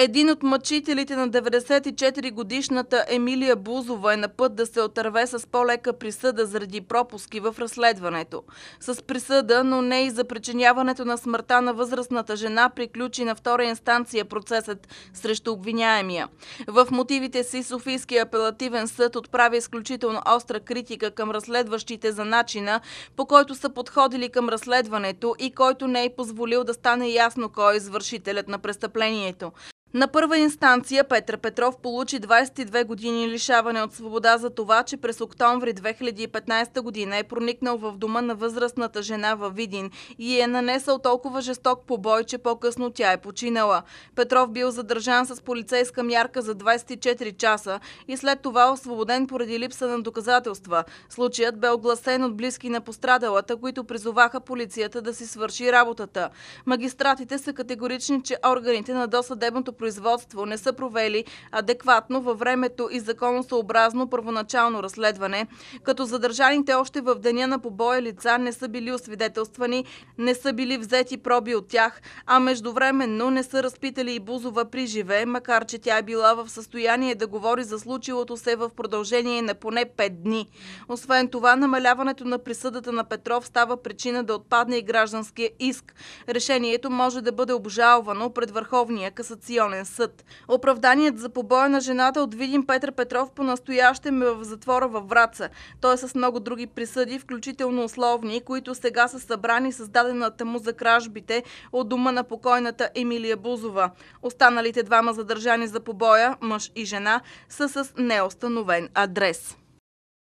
Един от мъчителите на 94-годишната Емилия Бузова е на път да се отърве с по-лека присъда заради пропуски в разследването. С присъда, но не и за причиняването на смъртта на възрастната жена, приключи на втора инстанция процесът срещу обвиняемия. В мотивите си Софийския апелативен съд отправи изключително остра критика към разследващите за начина, по който са подходили към разследването и който не е позволил да стане ясно кой е извършителят на престъплението. На първа инстанция Петър Петров получи 22 години лишаване от свобода за това, че през октомври 2015 година е проникнал в дома на възрастната жена във Видин и е нанесъл толкова жесток побой, че по-късно тя е починала. Петров бил задържан с полицейска мярка за 24 часа и след това освободен поради липса на доказателства. Случаят бе огласен от близки на пострадалата, които призоваха полицията да си свърши работата. Магистратите са категорични, че органите на досъдебното производство не са провели адекватно във времето и законосъобразно първоначално разследване, като задържаните още в деня на побоя лица не са били освидетелствани, не са били взети проби от тях, а междувременно не са разпитали и Бузова при живе, макар че тя е била в състояние да говори за случилото се в продължение на поне 5 дни. Освен това, намаляването на присъдата на Петров става причина да отпадне и гражданския иск. Решението може да бъде обжалвано пред Върховния касационен районен съд. Оправданият за побоя на жената от Видим Петър Петров по настояще ме в затвора във Враца. Той е с много други присъди, включително условни, които сега са събрани с дадената му за кражбите от дома на покойната Емилия Бузова. Останалите двама задържани за побоя, мъж и жена, са с неустановен адрес.